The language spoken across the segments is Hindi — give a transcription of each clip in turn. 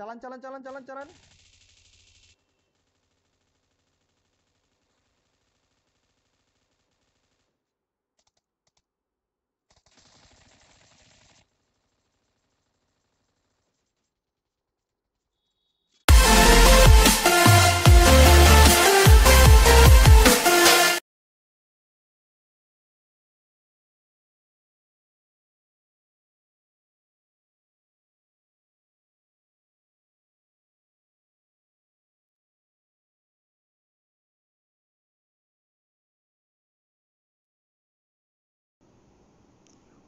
Jalan, jalan, jalan, jalan, jalan.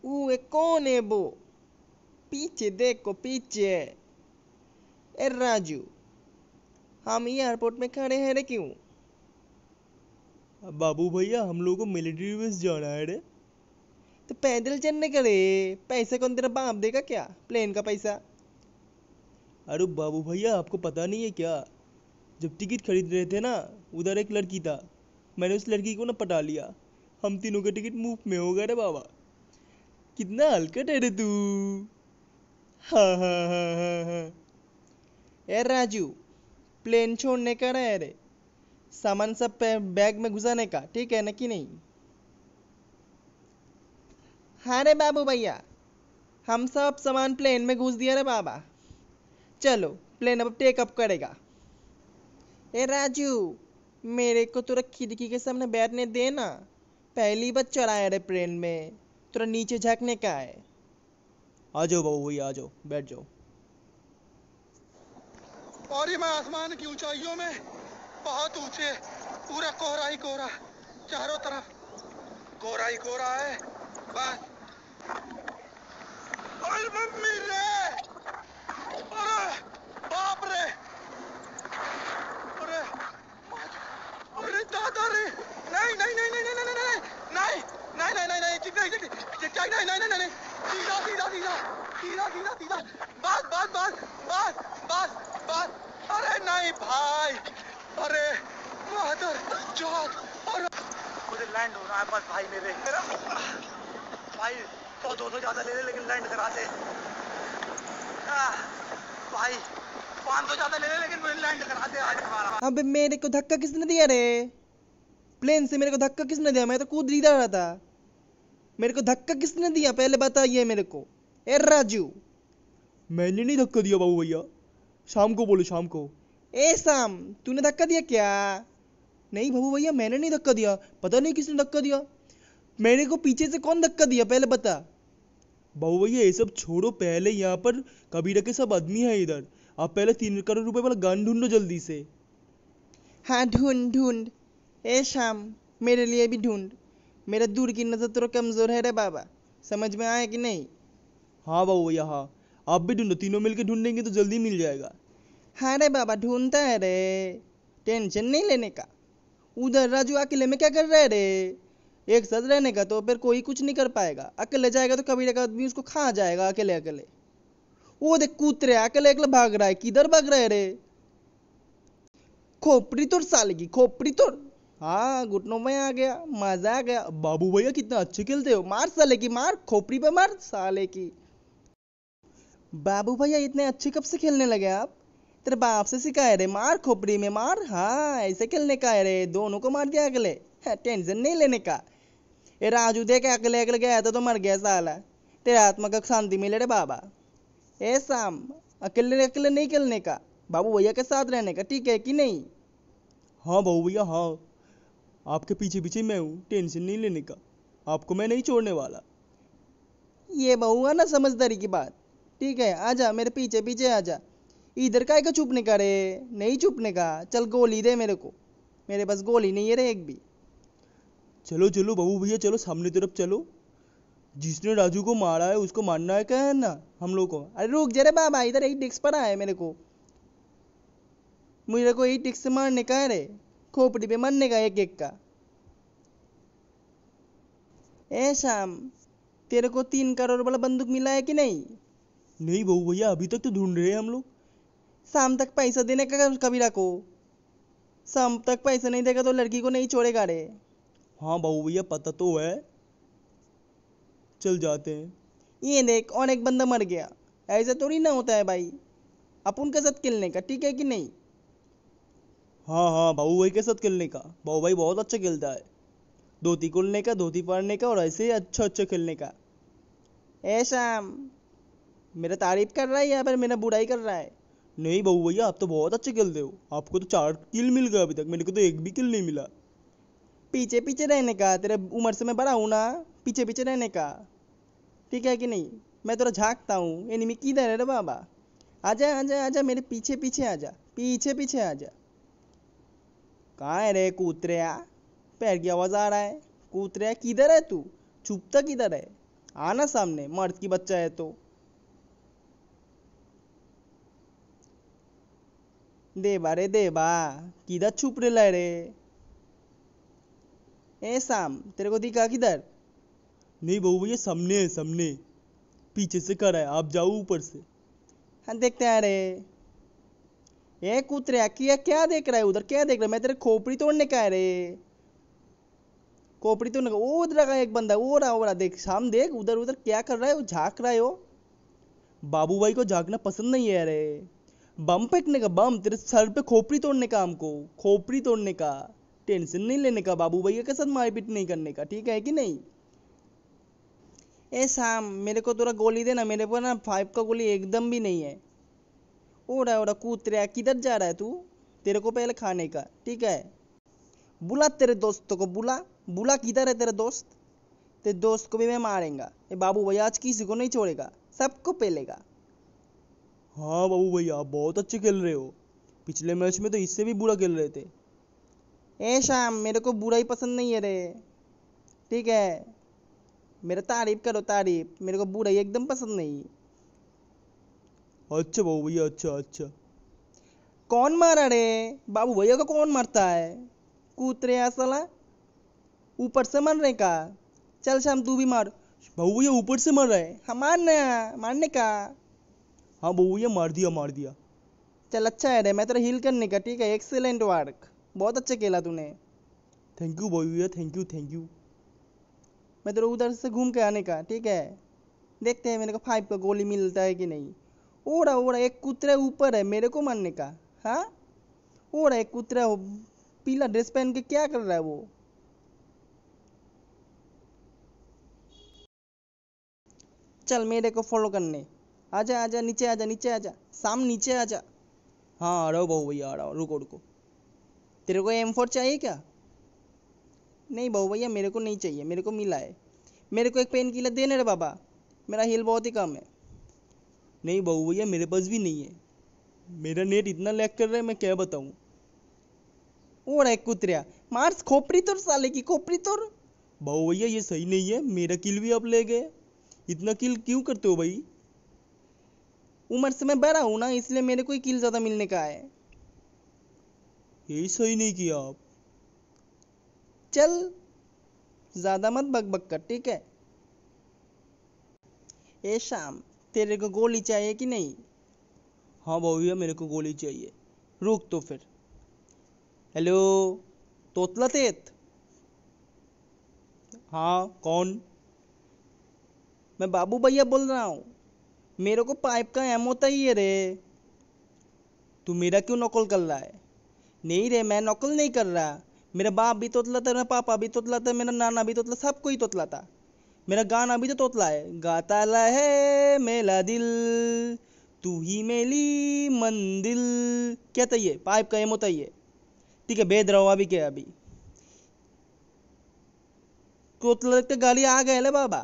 ऊए कौन है वो पीछे देखो पीछे ए राजू हम एयरपोर्ट में खड़े हैं रे क्यों बाबू भैया हम लोगों को मिलिट्री बेस जाना है रे तो पैदल चलने का रे पैसे कौन तेरा बाप देगा क्या प्लेन का पैसा अरे बाबू भैया आपको पता नहीं है क्या जब टिकट खरीद रहे थे ना उधर एक लड़की था मैंने उस लड़की को ना पटा लिया हम तीनों का टिकट मुफ्त में हो गए रे बाबा कितना हल्का है तू हा हा राजू प्लेन छोड़ने का रहा है सामान सब बैग में घुसाने का ठीक है ना कि नहीं हाँ रे बाबू भैया हम सब सामान प्लेन में घुस दिया रे बाबा चलो प्लेन अब टेकअप करेगा ए राजू मेरे को तो रखी खिड़की के सामने बैठने देना पहली बार चढ़ाया रे प्लेन में तुरा नीचे झाँकने का है आ जाओ बाबू भैया आ जाओ बैठ जाओ और ये मैं आसमान की ऊंचाइयों में बहुत ऊंचे पूरा कोहरा ही कोहरा चारों तरफ कोहरा ही कोहरा है बस और मम्मी रे भाई तो दो सौ ज़्यादा ले ले लेकिन लैंड करा दे भाई पांच सौ ज़्यादा ले ले लेकिन लैंड करा दे आज हमारा अबे मेरे को धक्का किसने दिया रे प्लेन से मेरे को धक्का किसने दिया मैं तो कूद ही रहा था मेरे को धक्का किसने दिया पहले बताइए मेरे को ए राजू मैंने नहीं धक्का दिया बाबू भैया शाम को बोलो शाम को ए शाम तूने धक्का दिया क्या नहीं बाबू भैया मैंने नहीं धक्का दिया पता नहीं किसने धक्का दिया मेरे को पीछे से कौन धक्का दिया पहले बता बहू भैया ये सब छोड़ो पहले यहाँ पर कबीरा के सब आदमी है इधर आप पहले तीन करोड़ रुपए वाला गान ढूंढो जल्दी से हाँ ढूंढ ढूंढ ए शाम मेरे लिए भी ढूंढ मेरा दूर की नज़र तो कमज़ोर है रे बाबा समझ में आया कि नहीं हाँ बाबू भैया हाँ आप भी ढूंढो तीनों मिलके ढूंढेंगे तो जल्दी मिल जाएगा हाँ रे बाबा ढूंढता है रे टेंशन नहीं लेने का उधर राजू अकेले में क्या कर रहा है रे एक साथ रहने का तो फिर कोई कुछ नहीं कर पाएगा अकेले जाएगा तो कभी ना उसको खा जाएगा अकेले अकेले वो देख कूतरे अकेले अकेले भाग रहा है किधर भाग रहे रे खोपड़ी तोड़ की खोपड़ी तोड़ हाँ घुटनों में आ गया मजा आ गया बाबू भैया कितना अच्छे खेलते हो मार साले की मार खोपड़ी पे मार साले की बाबू भैया इतने अच्छे कब से खेलने लगे आप तेरे बाप से सिखाए रे मार खोपड़ी में मार हाँ ऐसे खेलने का है रे दोनों को मार दिया अगले टेंशन नहीं लेने का ये राजू देख अकेले अकेले गया था तो मर गया साला तेरे आत्मा का शांति मिले रे बाबा ए शाम अकेले अकेले नहीं खेलने का बाबू भैया के साथ रहने का ठीक है कि नहीं हाँ बाबू भैया हाँ आपके पीछे पीछे मैं हूँ टेंशन नहीं लेने का आपको मैं नहीं छोड़ने वाला ये बहू है ना समझदारी की बात ठीक है आजा मेरे पीछे पीछे आजा इधर का एक छुपने का रे नहीं छुपने का चल गोली दे मेरे को मेरे पास गोली नहीं है रे एक भी चलो चलो बाबू भैया चलो सामने तरफ चलो जिसने राजू को मारा है उसको मारना है क्या ना हम लोग को अरे रुक जरा बाबा इधर एक टैक्स पड़ा है मेरे को मेरे को एक यही से मारने का है रे खोपड़ी पे मारने का एक एक का ए शाम तेरे को तीन करोड़ वाला बंदूक मिला है कि नहीं नहीं बहू भैया अभी तक तो ढूंढ रहे हैं हम लोग शाम तक पैसा देने का कभी रखो शाम तक पैसा नहीं देगा तो लड़की को नहीं छोड़ेगा रे हाँ बाबू भैया पता तो है चल जाते हैं ये देख और एक बंदा मर गया ऐसा थोड़ी ना होता है भाई अपन के साथ खेलने का ठीक है कि नहीं हाँ हाँ बाबू भाई के साथ खेलने का बाबू भाई बहुत अच्छा खेलता है धोती खोलने का धोती पहनने का और ऐसे ही अच्छा अच्छा खेलने का ऐ शाम मेरा तारीफ कर रहा है या फिर मेरा बुराई कर रहा है नहीं बहू भैया आप तो बहुत अच्छे खेलते हो आपको तो चार किल मिल गए अभी तक मेरे को तो एक भी किल नहीं मिला पीछे पीछे रहने का तेरे उम्र से मैं बड़ा हूँ ना पीछे पीछे रहने का ठीक है कि नहीं मैं तेरा झाँकता हूँ एनिमी किधर है रे बाबा जा आ जा मेरे पीछे पीछे आ जा पीछे पीछे जा कहाँ है रे कूतरिया पैर की आवाज़ आ रहा है कूतरिया किधर है तू छुपता तो किधर है आना सामने मर्द की बच्चा है तो देवा रे देवा किधर छुप रहे रे ए शाम तेरे को दिखा किधर नहीं बहू भैया सामने है सामने पीछे से कर है आप जाओ ऊपर से हाँ देखते हैं अरे ए कुतरे किया क्या देख रहा है उधर क्या देख रहा है मैं तेरे खोपड़ी तोड़ने का है रे खोपड़ी तोड़ने का वो उधर का एक बंदा वो रहा वो रहा देख शाम देख उधर उधर क्या कर रहा है वो झाँक रहा है वो बाबू भाई को झाँकना पसंद नहीं है अरे बम फेंकने का बम तेरे सर पे खोपड़ी तोड़ने का हमको खोपड़ी तोड़ने का टेंशन नहीं लेने का बाबू भैया के साथ मारपीट नहीं करने का ठीक है कि नहीं ए शाम मेरे को थोड़ा गोली देना मेरे को ना फाइव का गोली एकदम भी नहीं है ओड़ा ओड़ा कूद रहा किधर जा रहा है तू तेरे को पहले खाने का ठीक है बुला तेरे दोस्तों को बुला बुला किधर है तेरे दोस्त तेरे दोस्त को भी मैं मारेंगा ये बाबू भैया आज किसी को नहीं छोड़ेगा सबको पेलेगा हाँ बाबू भैया बहुत अच्छे खेल रहे हो पिछले मैच में तो इससे भी बुरा खेल रहे थे ए शाम मेरे को बुरा ही पसंद नहीं है रे ठीक है मेरा तारीफ करो तारीफ मेरे को बुरा ही एकदम पसंद नहीं अच्छा बाबू भैया अच्छा अच्छा कौन मारा रे बाबू भैया को कौन मारता है कूतरे रहे सला ऊपर से मर रहे का चल शाम तू भी मार बाबू भैया ऊपर से मर रहे हाँ मारने मारने का हाँ बाबू भैया मार दिया मार दिया चल अच्छा है रे मैं तेरा हील करने का ठीक है एक्सेलेंट वर्क बहुत अच्छा खेला तूने थैंक यू भैया थैंक यू थैंक यू मैं तेरे उधर से घूम के आने का ठीक है देखते हैं मेरे को फाइव का गोली मिलता है कि नहीं ओड़ा ओड़ा एक कुतरा ऊपर है मेरे को मरने का हाँ ओड़ा एक कुतरा पीला ड्रेस पहन के क्या कर रहा है वो चल मेरे को फॉलो करने आजा आजा नीचे आजा नीचे आजा साम नीचे आजा हाँ आ रहो बहु भैया आ रहा हूँ रुको रुको तेरे को एम फोर चाहिए क्या नहीं बहू भैया मेरे को नहीं चाहिए मेरे को मिला है मेरे को एक पेन किलर देने रे बाबा मेरा हील बहुत ही कम है नहीं बहू भैया मेरे पास भी नहीं है मेरा नेट इतना लैक कर रहा है मैं क्या बताऊँ और है कुतरिया मार्स खोपरी तोर साले की खोपरी तोर बहू भैया ये सही नहीं है मेरा किल भी आप ले गए इतना किल क्यों करते हो भाई उम्र से मैं बड़ा हूँ ना इसलिए मेरे को ही किल ज़्यादा मिलने का है यही सही नहीं किया आप चल ज्यादा मत बक बक कर ठीक है ए शाम तेरे को गोली चाहिए कि नहीं हाँ भैया मेरे को गोली चाहिए रुक तो फिर हेलो तोतला तेत हाँ कौन मैं बाबू भैया बोल रहा हूँ मेरे को पाइप का एमो चाहिए रे तू मेरा क्यों नकल कर रहा है नहीं रे मैं नकल नहीं कर रहा मेरा बाप भी तोतला था मेरा पापा भी तोतला था मेरा नाना भी तोतला सबको ही था मेरा गाना भी तो तोतला है गाता ला है मेला दिल तू ही मेली मंदिल क्या ये पाइप का एम होता ये ठीक है भेद रहा अभी क्या अभी तोतला देखते गाली आ गए बाबा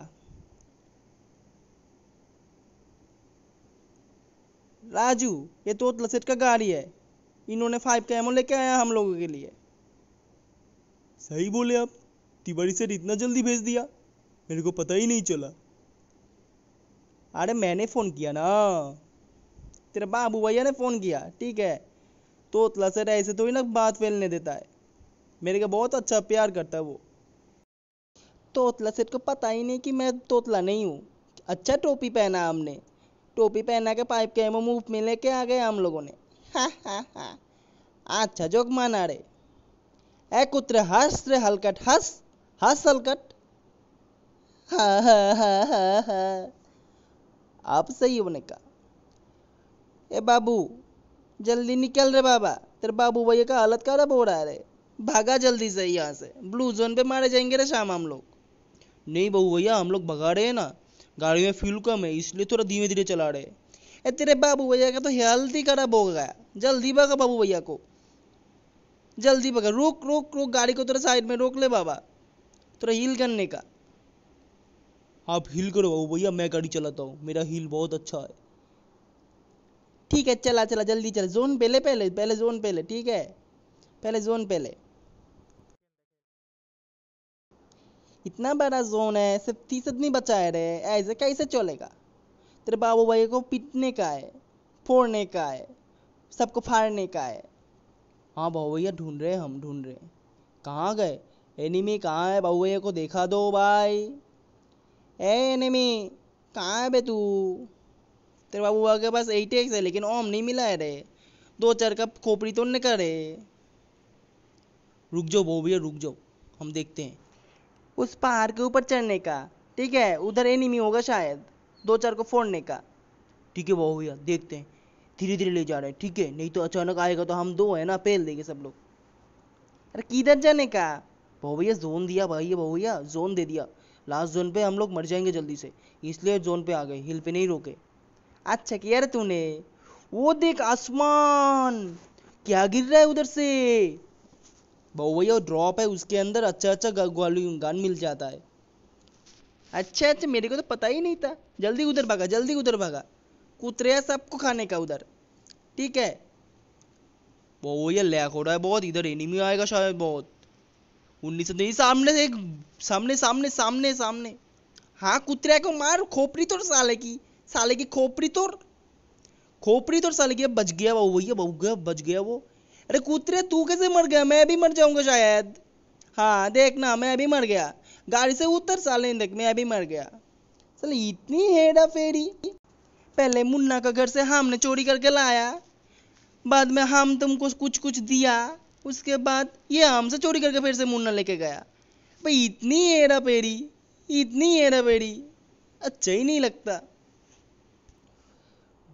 राजू ये तोतला सेट का गाड़ी है इन्होंने फाइव का एमओ लेके आया हम लोगों के लिए सही बोले आप तिवारी सर इतना जल्दी भेज दिया मेरे को पता ही नहीं चला अरे मैंने फ़ोन किया ना तेरे बाबू भैया ने फ़ोन किया ठीक है तोतला सर ऐसे थोड़ी ना बात फैलने देता है मेरे को बहुत अच्छा प्यार करता है वो तोतला सर को पता ही नहीं कि मैं तोतला नहीं हूँ अच्छा टोपी पहना हमने टोपी पहना के पाइप के मुंह में लेके आ गए हम लोगों ने আচ্ছা যোগ মানারে हस হাস রে हा हा हा हा आप सही होने का ए बाबू जल्दी निकल रे बाबा तेरे बाबू भैया का हालत खराब हो रहा है भागा जल्दी से यहाँ से ब्लू जोन पे मारे जाएंगे रे शाम हम लोग नहीं बहू भैया हम लोग भगा रहे हैं ना गाड़ी में फ्यूल कम है इसलिए थोड़ा धीमे धीरे चला रहे हैं ए तेरे बाबू भैया का तो हेल्दी खराब हो गया जल्दी भगा बाबू भैया को जल्दी भगा रोक रोक रोक गाड़ी को तेरा साइड में रोक ले बाबा तेरा हील करने का आप हील करो बाबू भैया मैं गाड़ी चलाता हूँ मेरा हील बहुत अच्छा है ठीक है चला चला जल्दी चला जोन पहले पहले पहले जोन पहले ठीक है पहले जोन पहले इतना बड़ा जोन है सिर्फ तीस आदमी बचा है रे ऐसे कैसे चलेगा तेरे बाबू भाई को पीटने का है फोड़ने का है सबको फाड़ने का है हाँ बाबू भैया ढूंढ रहे हम ढूंढ रहे कहाँ गए एनिमी कहाँ है बाबू भैया को देखा दो भाई ए एनिमी कहाँ है बे तू तेरे बाबू भाई के पास एट एक्स है लेकिन ओम नहीं मिला है रे दो चार का खोपड़ी तो न करे रुक जाओ बाबू भैया रुक जाओ हम देखते हैं उस पहाड़ के ऊपर चढ़ने का ठीक है उधर एनिमी होगा शायद दो चार को फोड़ने का ठीक है वो भैया देखते हैं धीरे धीरे ले जा रहे हैं ठीक है नहीं तो अचानक आएगा तो हम दो है ना पेल देंगे सब लोग अरे किधर जाने का बहु भैया जोन दिया भाई बहु भैया जोन दे दिया लास्ट जोन पे हम लोग मर जाएंगे जल्दी से इसलिए जोन पे आ गए हिल पे नहीं रोके अच्छा किया रे तूने वो देख आसमान क्या गिर रहा है उधर से बहु भैया ड्रॉप है उसके अंदर अच्छा अच्छा गान मिल जाता है अच्छा अच्छा मेरे को तो पता ही नहीं था जल्दी उधर भागा जल्दी उधर भागा कुतरे सबको खाने का उधर ठीक है वो ये लैक हो रहा है बहुत इधर एनिमी आएगा शायद बहुत उन्नीस सौ सामने से सामने सामने सामने सामने हाँ कुतरे को मार खोपरी तोड़ साले की साले की खोपरी तोड़ खोपरी तोड़ साले की बच गया वो भैया बहु गया बच गया वो अरे कुतरे तू कैसे मर गया मैं भी मर जाऊंगा शायद हाँ देखना मैं भी मर गया गाड़ी से उतर साले देख मैं अभी मर गया साले इतनी हेड़ा फेरी पहले मुन्ना का घर से हमने चोरी करके लाया बाद में हम तुमको कुछ कुछ दिया उसके बाद ये हमसे चोरी करके फिर से मुन्ना लेके गया भाई इतनी हेरा पेरी इतनी हेरा पेरी अच्छा ही नहीं लगता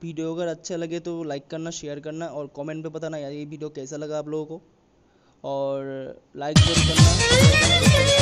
वीडियो अगर अच्छा लगे तो लाइक करना शेयर करना और कमेंट पे बताना यार ये वीडियो कैसा लगा आप लोगों को और लाइक जरूर करना